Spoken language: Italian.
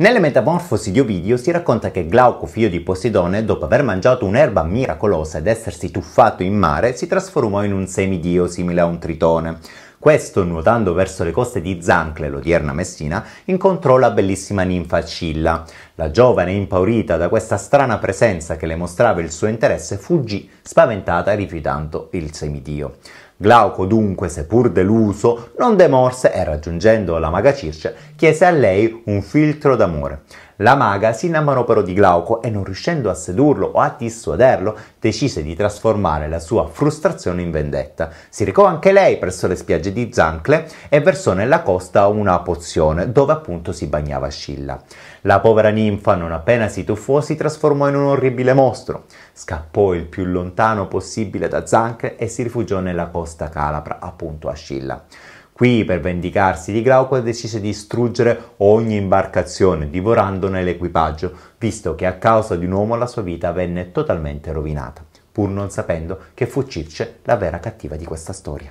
Nelle Metamorfosi di Ovidio si racconta che Glauco, figlio di Poseidone, dopo aver mangiato un'erba miracolosa ed essersi tuffato in mare, si trasformò in un semidio simile a un tritone. Questo, nuotando verso le coste di Zancle, l'odierna Messina, incontrò la bellissima ninfa Acilla. La giovane, impaurita da questa strana presenza che le mostrava il suo interesse, fuggì, spaventata, rifiutando il semidio. Glauco dunque, seppur deluso, non demorse e raggiungendo la maga Circe, chiese a lei un filtro d'amore. La maga si innamorò però di Glauco e non riuscendo a sedurlo o a dissuaderlo, decise di trasformare la sua frustrazione in vendetta. Si recò anche lei presso le spiagge di Zancle e versò nella costa una pozione dove appunto si bagnava Scilla. La povera ninfa non appena si tuffò si trasformò in un orribile mostro. Scappò il più lontano possibile da Zancle e si rifugiò nella costa calabra, appunto a Scilla. Qui, per vendicarsi di Glauco, decise di distruggere ogni imbarcazione, divorandone l'equipaggio, visto che a causa di un uomo la sua vita venne totalmente rovinata, pur non sapendo che fu Circe la vera cattiva di questa storia.